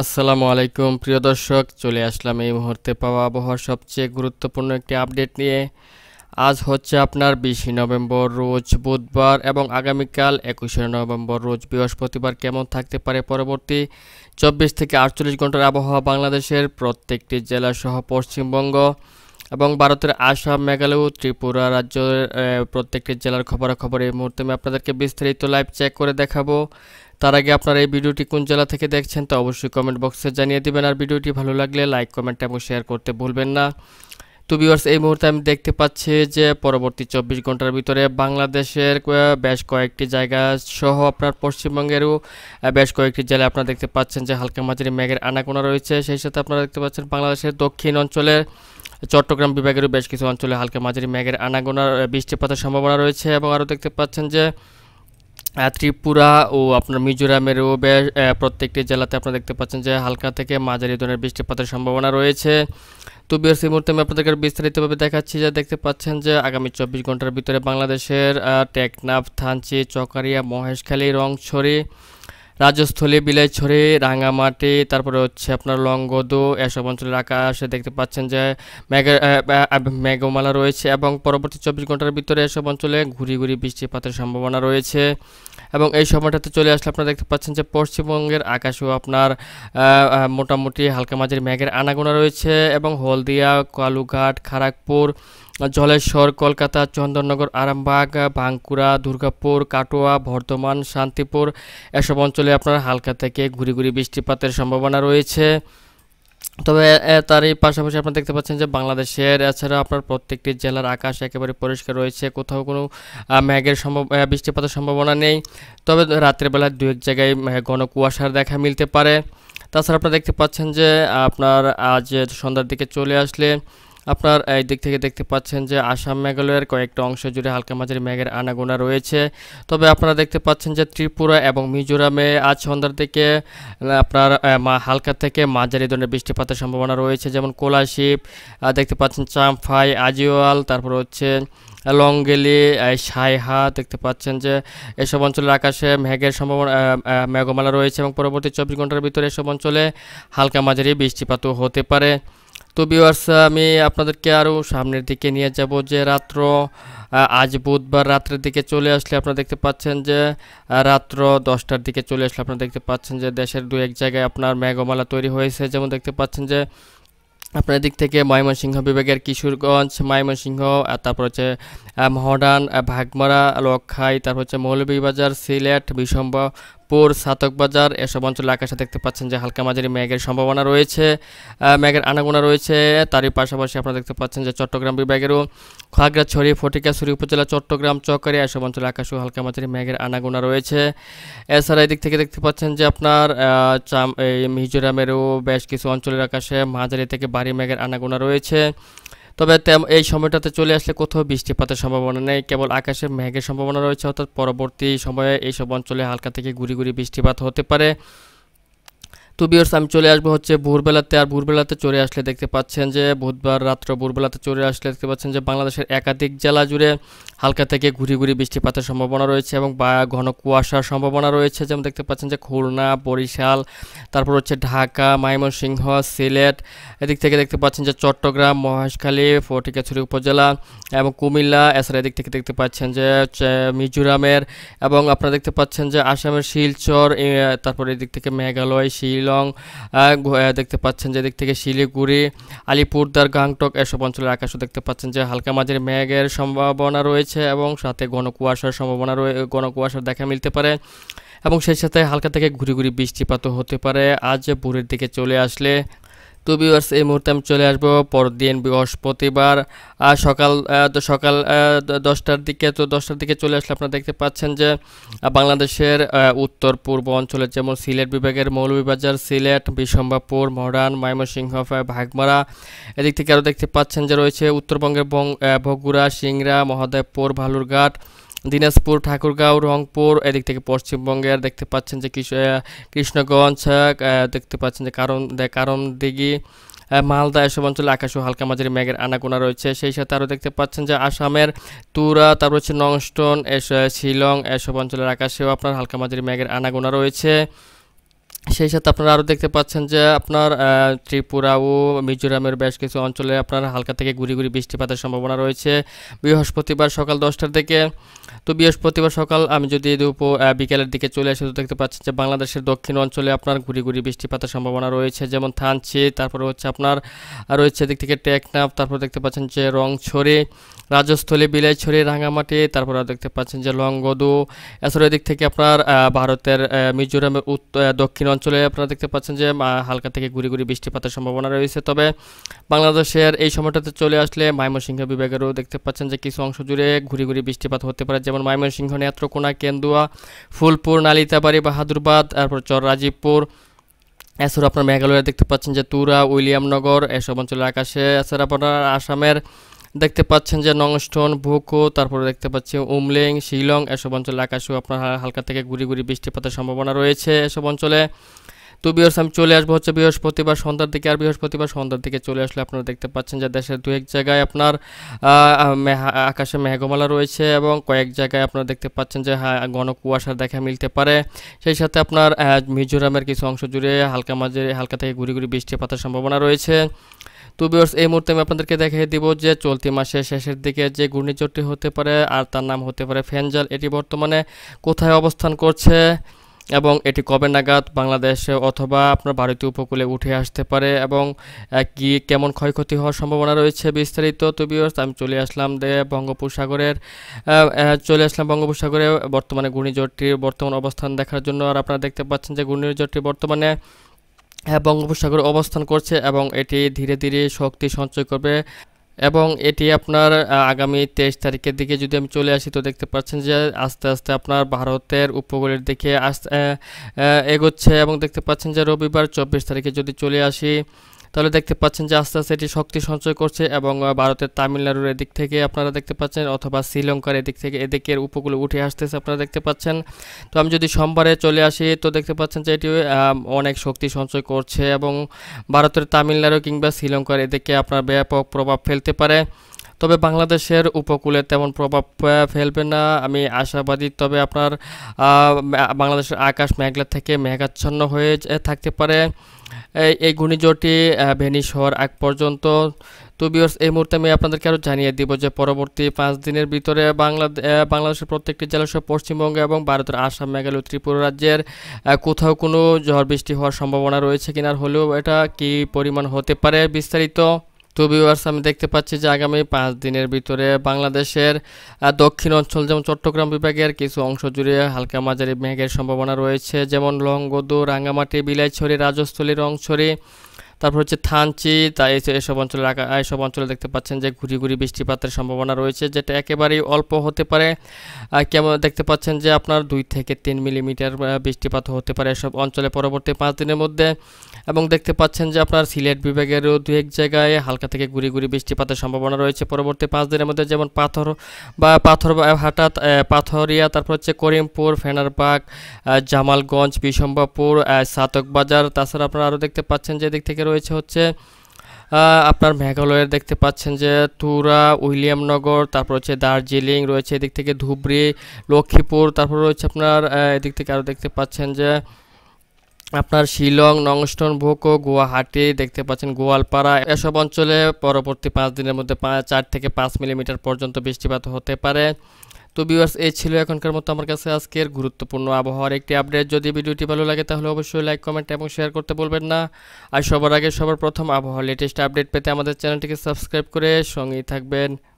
আসসালামু আলাইকুম প্রিয় দর্শক চলে আসলাম এই মুহূর্তে পাওয়া আবহাওয়ার সবচেয়ে গুরুত্বপূর্ণ একটি আপডেট নিয়ে আজ হচ্ছে আপনার বিশে নভেম্বর রোজ বুধবার এবং আগামীকাল একুশে নভেম্বর রোজ বৃহস্পতিবার কেমন থাকতে পারে পরবর্তী চব্বিশ থেকে আটচল্লিশ ঘন্টার আবহাওয়া বাংলাদেশের প্রত্যেকটি জেলাসহ পশ্চিমবঙ্গ এবং ভারতের আসাম মেঘালয় ত্রিপুরা রাজ্যের প্রত্যেকটি জেলার খবরাখবর এই মুহূর্তে আমি আপনাদেরকে বিস্তারিত লাইভ চেক করে দেখাবো তার আগে আপনারা এই ভিডিওটি কোন জেলা থেকে দেখছেন তা অবশ্যই কমেন্ট বক্সে জানিয়ে দেবেন আর ভিডিওটি ভালো লাগলে লাইক কমেন্ট এবং শেয়ার করতে ভুলবেন না তো ভিউয়ার্স এই মুহূর্তে আমি দেখতে পাচ্ছি যে পরবর্তী চব্বিশ ঘন্টার ভিতরে বাংলাদেশের বেশ কয়েকটি জায়গা সহ আপনার পশ্চিমবঙ্গেরও বেশ কয়েকটি জেলায় আপনারা দেখতে পাচ্ছেন যে হালকা মাঝারি মেঘের আনাকোনা রয়েছে সেই সাথে আপনারা দেখতে পাচ্ছেন বাংলাদেশের দক্ষিণ অঞ্চলের চট্টগ্রাম বিভাগেরও বেশ কিছু অঞ্চলে হালকা মাঝারি মেঘের আনাগোনার বৃষ্টিপাতের সম্ভাবনা রয়েছে এবং আরও দেখতে পাচ্ছেন যে ত্রিপুরা ও আপনার মিজোরামেরও বেশ প্রত্যেকটি জেলাতে আপনারা দেখতে পাচ্ছেন যে হালকা থেকে মাঝারি ধরনের বৃষ্টিপাতের সম্ভাবনা রয়েছে তো বিহার সেই মুহূর্তে আমি আপনাদেরকে বিস্তারিতভাবে দেখাচ্ছি যা দেখতে পাচ্ছেন যে আগামী চব্বিশ ঘন্টার ভিতরে বাংলাদেশের টেকনাফ থানচি চকারিয়া মহেশখালী রংছড়ি রাজস্থলী বিলাইছড়ি রাঙামাটি তারপরে হচ্ছে আপনার লঙ্গদো এসব অঞ্চলের আকাশে দেখতে পাচ্ছেন যে মেঘে মেঘমালা রয়েছে এবং পরবর্তী চব্বিশ ঘন্টার ভিতরে এসব অঞ্চলে ঘুরি ঘুরি বৃষ্টিপাতের সম্ভাবনা রয়েছে এবং এই সময়টাতে চলে আসলে আপনারা দেখতে পাচ্ছেন যে পশ্চিমবঙ্গের আকাশেও আপনার মোটামুটি হালকা মাঝের মেঘের আনাগোনা রয়েছে এবং হলদিয়া কালুঘাট খারাকপুর জলেশ্বর কলকাতা চন্দননগর আরামবাগ বাঁকুড়া দুর্গাপুর কাটোয়া বর্ধমান শান্তিপুর এসব অঞ্চলে আপনার হালকা থেকে ঘুরি ঘুরি বৃষ্টিপাতের সম্ভাবনা রয়েছে তবে তারই পাশাপাশি আপনারা দেখতে পাচ্ছেন যে বাংলাদেশের এছাড়া আপনার প্রত্যেকটি জেলার আকাশ একেবারে পরিষ্কার রয়েছে কোথাও কোনো মেঘের সম্ভব বৃষ্টিপাতের সম্ভাবনা নেই তবে রাতের দু এক জায়গায় ঘন কুয়াশার দেখা মিলতে পারে তাছাড়া আপনারা দেখতে পাচ্ছেন যে আপনার আজ সন্ধ্যার দিকে চলে আসলে আপনার এই দিক থেকে দেখতে পাচ্ছেন যে আসাম মেঘালয়ের কয়েকটা অংশ জুড়ে হালকা মাঝারি মেঘের আনাগোনা রয়েছে তবে আপনারা দেখতে পাচ্ছেন যে ত্রিপুরা এবং মিজোরামে আজ সন্ধ্যার দিকে আপনার হালকা থেকে মাঝারি ধরনের বৃষ্টিপাতের সম্ভাবনা রয়েছে যেমন কোলাশিপ দেখতে পাচ্ছেন চাম্পাই আজিওয়াল তারপর হচ্ছে লংগেলি সাইহা দেখতে পাচ্ছেন যে এসব অঞ্চলের আকাশে মেঘের সম্ভাবনা মেঘমালা রয়েছে এবং পরবর্তী চব্বিশ ঘন্টার ভিতরে এসব অঞ্চলে হালকা মাঝারি বৃষ্টিপাতও হতে পারে তো বিওয়ার্স আমি আপনাদেরকে আরও সামনের দিকে নিয়ে যাব যে রাত্র আজ বুধবার রাত্রের দিকে চলে আসলে আপনারা দেখতে পাচ্ছেন যে রাত্র দশটার দিকে চলে আসলে আপনারা দেখতে পাচ্ছেন যে দেশের দু এক জায়গায় আপনার মেঘমালা তৈরি হয়েছে যেমন দেখতে পাচ্ছেন যে আপনার দিক থেকে ময়মনসিংহ বিভাগের কিশোরগঞ্জ ময়মনসিংহ তারপর হচ্ছে মহডান ভাগমারা লক্ষাই তারপর হচ্ছে মৌলভীবাজার সিলেট বিষম্ব সাতক সাতকবাজার এসব অঞ্চলে আকাশে দেখতে পাচ্ছেন যে হালকা মাঝারি মেঘের সম্ভাবনা রয়েছে মেঘের আনাগোনা রয়েছে তারই পাশাপাশি আপনারা দেখতে পাচ্ছেন যে চট্টগ্রাম বিভাগেরও খাগড়াছড়ি ফটিকাছড়ি উপজেলা চট্টগ্রাম চকরে এসব অঞ্চলে আকাশেও হালকা মাঝারি মেঘের আনাগোনা রয়েছে এছাড়া এদিক থেকে দেখতে পাচ্ছেন যে আপনার মিজোরামেরও বেশ কিছু অঞ্চলের আকাশে মাঝারি থেকে বাড়ি মেঘের আনাগোনা রয়েছে তবে এই সময়টাতে চলে আসলে কোথাও বৃষ্টিপাতের সম্ভাবনা নেই কেবল আকাশে মেঘের সম্ভাবনা রয়েছে অর্থাৎ পরবর্তী সময়ে এইসব অঞ্চলে হালকা থেকে গুড়ি গুড়ি বৃষ্টিপাত হতে পারে তো বিয়ার্স আমি চলে আসবো হচ্ছে ভোরবেলাতে আর ভোরবেলাতে চলে আসলে দেখতে পাচ্ছেন যে বুধবার রাত্র ভোরবেলাতে চলে আসলে দেখতে পাচ্ছেন যে বাংলাদেশের একাধিক জেলা জুড়ে হালকা থেকে ঘুরি ঘুরি বৃষ্টিপাতের সম্ভাবনা রয়েছে এবং বা ঘন কুয়াশার সম্ভাবনা রয়েছে যেমন দেখতে পাচ্ছেন যে খুলনা বরিশাল তারপর হচ্ছে ঢাকা ময়মনসিংহ সিলেট এদিক থেকে দেখতে পাচ্ছেন যে চট্টগ্রাম মহেশখালী ফটিকাছড়ি উপজেলা এবং কুমিল্লা এছাড়া এদিক থেকে দেখতে পাচ্ছেন যে মিজোরামের এবং আপনারা দেখতে পাচ্ছেন যে আসামের শিলচর তারপর এদিক থেকে মেঘালয় শিল শিলং দেখতে পাচ্ছেন যে দিক থেকে শিলিগুড়ি আলিপুরদার গাংটক এসব অঞ্চলের আকাশও দেখতে পাচ্ছেন যে হালকা মাঝের মেঘের সম্ভাবনা রয়েছে এবং সাথে ঘন কুয়াশার সম্ভাবনা রয়ে ঘন কুয়াশার দেখা মিলতে পারে এবং সেই সাথে হালকা থেকে ঘুরি ঘুরি বৃষ্টিপাতও হতে পারে আজ ভোরের দিকে চলে আসলে তো ভিউয়ার্স এই মুহূর্তে আমি চলে আসবো পরদিন বৃহস্পতিবার আর সকাল সকাল দশটার দিকে তো দশটার দিকে চলে আসলে আপনারা দেখতে পাচ্ছেন যে বাংলাদেশের উত্তর পূর্ব অঞ্চলের যেমন সিলেট বিভাগের মৌলভীবাজার সিলেট বিশম্বাপুর মহড়ান ময়মনসিংহ ভাগমারা এদিক থেকে আরও দেখতে পাচ্ছেন যে রয়েছে উত্তরবঙ্গের বগুড়া সিংড়া মহাদেবপুর ভালুরঘাট দিনাজপুর ঠাকুরগাঁও রংপুর এদিক থেকে পশ্চিমবঙ্গের দেখতে পাচ্ছেন যে কৃষ্ণগঞ্জ দেখতে পাচ্ছেন যে কারণ কারণ দিঘি মালদা এসব অঞ্চলে আকাশ হালকা মাঝারি মেঘের আনাগোনা রয়েছে সেই সাথে আরও দেখতে পাচ্ছেন যে আসামের তুরা তারপর হচ্ছে নংস্টন শিলং এসব অঞ্চলের আকাশেও আপনার হালকা মাঝারি মেঘের আনাগোনা রয়েছে সেই সাথে আপনারা আরও দেখতে পাচ্ছেন যে আপনার ত্রিপুরা ও মিজোরামের বেশ কিছু অঞ্চলে আপনার হালকা থেকে গুড়ি গুড়ি বৃষ্টিপাতের সম্ভাবনা রয়েছে বৃহস্পতিবার সকাল দশটার দিকে তো বৃহস্পতিবার সকাল আমি যদি দুপুর বিকেলের দিকে চলে আসি তো দেখতে পাচ্ছেন যে বাংলাদেশের দক্ষিণ অঞ্চলে আপনার গুড়ি গুড়ি বৃষ্টিপাতের সম্ভাবনা রয়েছে যেমন থানচি তারপরে হচ্ছে আপনার রয়েছে দিক থেকে টেকনাফ তারপর দেখতে পাচ্ছেন যে রংছড়ি রাজস্থলী বিলাইছড়ি রাঙামাটি তারপর দেখতে পাচ্ছেন যে লংগদু এছাড়া দিক থেকে আপনার ভারতের মিজোরামের দক্ষিণ অঞ্চলে আপনারা দেখতে পাচ্ছেন যে হালকা থেকে গুড়ি গুড়ি বৃষ্টিপাতের সম্ভাবনা রয়েছে তবে বাংলাদেশের এই সময়টাতে চলে আসলে ময়মনসিংহ বিভাগেরও দেখতে পাচ্ছেন যে কিছু অংশ জুড়ে ঘুরি ঘুরি বৃষ্টিপাত হতে পারে যেমন ময়মনসিংহ নেত্রকোনা কেন্দুয়া ফুলপুর নালিতাবাড়ি বাহাদুরবাদ তারপর চর রাজীবপুর এছাড়া আপনার মেঘালয়ে দেখতে পাচ্ছেন যে তুরা উইলিয়ামনগর এসব অঞ্চলের আকাশে এছাড়া আপনার আসামের দেখতে পাচ্ছেন যে নংস্টন ভোকো তারপরে দেখতে পাচ্ছি উমলেং শিলং এসব অঞ্চলে আকাশেও আপনার হালকা থেকে গুড়ি গুড়ি বৃষ্টিপাতের সম্ভাবনা রয়েছে এসব অঞ্চলে তো বিয়র্স আমি চলে আসবো হচ্ছে বৃহস্পতিবার সন্ধ্যার দিকে আর বৃহস্পতিবার সন্ধ্যার দিকে চলে আসলে আপনারা দেখতে পাচ্ছেন যে দেশের দু এক জায়গায় আপনার আকাশে মেঘমালা রয়েছে এবং কয়েক জায়গায় আপনারা দেখতে পাচ্ছেন যে ঘন কুয়াশার দেখা মিলতে পারে সেই সাথে আপনার মিজোরামের কিছু অংশ জুড়ে হালকা মাঝে হালকা থেকে ঘুরি ঘুরি বৃষ্টিপাতের সম্ভাবনা রয়েছে তো বিয়ার্স এই মুহূর্তে আমি আপনাদেরকে দেখিয়ে দিব যে চলতি মাসের শেষের দিকে যে ঘূর্ণিঝড়টি হতে পারে আর তার নাম হতে পারে ফেনজাল এটি বর্তমানে কোথায় অবস্থান করছে এবং এটি কবে নাগাদ বাংলাদেশে অথবা আপনার ভারতীয় উপকূলে উঠে আসতে পারে এবং কি কেমন ক্ষয়ক্ষতি হওয়ার সম্ভাবনা রয়েছে বিস্তারিত তো বিয়স আমি চলে আসলাম বঙ্গোপসাগরের চলে আসলাম বঙ্গোপসাগরে বর্তমানে ঘূর্ণিঝড়টির বর্তমান অবস্থান দেখার জন্য আর আপনারা দেখতে পাচ্ছেন যে ঘূর্ণিঝড়টি বর্তমানে হ্যাঁ, বঙ্গোপসাগরে অবস্থান করছে এবং এটি ধীরে ধীরে শক্তি সঞ্চয় করবে এবং এটি আপনার আগামী তেইশ তারিখের দিকে যদি আমি চলে আসি তো দেখতে পাচ্ছেন যে আস্তে আস্তে আপনার ভারতের উপকূলের দিকে আস্তে এগোচ্ছে এবং দেখতে পাচ্ছেন যে রবিবার চব্বিশ তারিখে যদি চলে আসি তাহলে দেখতে পাচ্ছেন যে আস্তে আস্তে এটি শক্তি সঞ্চয় করছে এবং ভারতের তামিলনাড়ুর এদিক থেকে আপনারা দেখতে পাচ্ছেন অথবা শ্রীলঙ্কার এদিক থেকে এদিকের উপকূলে উঠে আসতেছে আপনারা দেখতে পাচ্ছেন তো আমি যদি সোমবারে চলে আসি তো দেখতে পাচ্ছেন যে এটি অনেক শক্তি সঞ্চয় করছে এবং ভারতের তামিলনাড়ু কিংবা শ্রীলঙ্কার এদিকে আপনার ব্যাপক প্রভাব ফেলতে পারে তবে বাংলাদেশের উপকূলে তেমন প্রভাব ফেলবে না আমি আশাবাদী তবে আপনার বাংলাদেশের আকাশ মেঘলা থেকে মেঘাচ্ছন্ন হয়ে থাকতে পারে এই ঘূর্ণিঝড়টি ভেনিস হওয়ার আগ পর্যন্ত তো বিয়ার্স এই মুহূর্তে আমি আপনাদেরকে আরও জানিয়ে দিব যে পরবর্তী পাঁচ দিনের ভিতরে বাংলাদেশ বাংলাদেশের প্রত্যেকটি জেলা সহ পশ্চিমবঙ্গ এবং ভারতের আসাম মেঘালয় ত্রিপুরা রাজ্যের কোথাও কোনো ঝড় বৃষ্টি হওয়ার সম্ভাবনা রয়েছে কিনা হলেও এটা কি পরিমাণ হতে পারে বিস্তারিত তো ভিউয়ার্স আমি দেখতে পাচ্ছি যে আগামী পাঁচ দিনের ভিতরে বাংলাদেশের দক্ষিণ অঞ্চল যেমন চট্টগ্রাম বিভাগের কিছু অংশ জুড়ে হালকা মাঝারি মেঘের সম্ভাবনা রয়েছে যেমন লংগদু রাঙ্গামাটি বিলাইছড়ি রাজস্থলী রংছড়ি তারপর হচ্ছে থানচি তা এসব অঞ্চলের এসব অঞ্চলে দেখতে পাচ্ছেন যে ঘুরি ঘুরি বৃষ্টিপাতের সম্ভাবনা রয়েছে যেটা একেবারেই অল্প হতে পারে কেমন দেখতে পাচ্ছেন যে আপনার দুই থেকে তিন মিলিমিটার বৃষ্টিপাত হতে পারে এসব অঞ্চলে পরবর্তী পাঁচ দিনের মধ্যে এবং দেখতে পাচ্ছেন যে আপনার সিলেট বিভাগেরও দু এক জায়গায় হালকা থেকে গুড়ি গুড়ি বৃষ্টিপাতের সম্ভাবনা রয়েছে পরবর্তী পাঁচ দিনের মধ্যে যেমন পাথর বা পাথর হঠাৎ পাথরিয়া তারপর হচ্ছে করিমপুর ফেনারবাগ জামালগঞ্জ বিশম্বাপুর সাতক বাজার তাছাড়া আপনারা আরও দেখতে পাচ্ছেন যে দিক থেকে রয়েছে হচ্ছে আপনার মেঘালয়ের দেখতে পাচ্ছেন যে তুরা উইলিয়ামনগর তারপর হচ্ছে দার্জিলিং রয়েছে এদিক থেকে ধুবড়ি লক্ষ্মীপুর তারপর রয়েছে আপনার এদিক থেকে আরও দেখতে পাচ্ছেন যে আপনার শিলং নংস্টন ভোকো গুয়াহাটি দেখতে পাচ্ছেন গোয়ালপাড়া এসব অঞ্চলে পরবর্তী পাঁচ দিনের মধ্যে চার থেকে পাঁচ মিলিমিটার পর্যন্ত বৃষ্টিপাত হতে পারে তো ভিউয়ার্স এই ছিল এখনকার মতো আমার কাছে আজকের গুরুত্বপূর্ণ আবহাওয়ার একটি আপডেট যদি ভিডিওটি ভালো লাগে তাহলে অবশ্যই লাইক কমেন্ট এবং শেয়ার করতে বলবেন না আর সবার আগে সবার প্রথম আবহাওয়ার লেটেস্ট আপডেট পেতে আমাদের চ্যানেলটিকে সাবস্ক্রাইব করে সঙ্গেই থাকবেন